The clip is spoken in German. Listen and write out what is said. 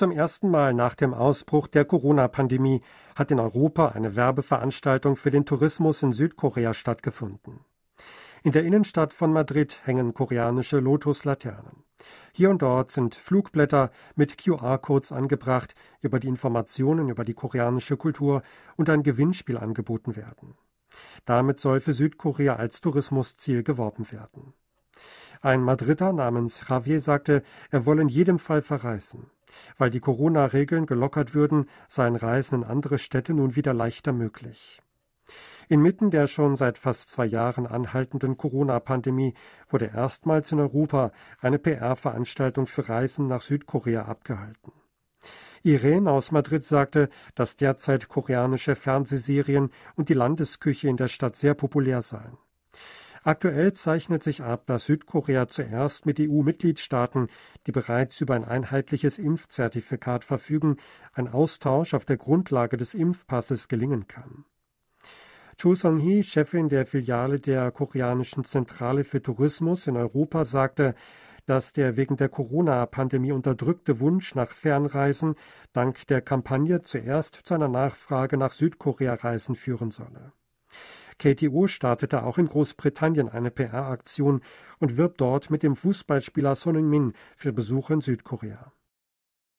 zum ersten Mal nach dem Ausbruch der Corona-Pandemie hat in Europa eine Werbeveranstaltung für den Tourismus in Südkorea stattgefunden. In der Innenstadt von Madrid hängen koreanische Lotuslaternen. Hier und dort sind Flugblätter mit QR-Codes angebracht, über die Informationen über die koreanische Kultur und ein Gewinnspiel angeboten werden. Damit soll für Südkorea als Tourismusziel geworben werden. Ein Madrider namens Javier sagte, er wolle in jedem Fall verreisen. Weil die Corona-Regeln gelockert würden, seien Reisen in andere Städte nun wieder leichter möglich. Inmitten der schon seit fast zwei Jahren anhaltenden Corona-Pandemie wurde erstmals in Europa eine PR-Veranstaltung für Reisen nach Südkorea abgehalten. Irene aus Madrid sagte, dass derzeit koreanische Fernsehserien und die Landesküche in der Stadt sehr populär seien. Aktuell zeichnet sich ab, dass Südkorea zuerst mit EU-Mitgliedstaaten, die bereits über ein einheitliches Impfzertifikat verfügen, ein Austausch auf der Grundlage des Impfpasses gelingen kann. Cho Song-hee, Chefin der Filiale der koreanischen Zentrale für Tourismus in Europa, sagte, dass der wegen der Corona-Pandemie unterdrückte Wunsch nach Fernreisen dank der Kampagne zuerst zu einer Nachfrage nach Südkorea-Reisen führen solle. KTO startete auch in Großbritannien eine PR-Aktion und wirbt dort mit dem Fußballspieler Son Heung-min für Besuche in Südkorea.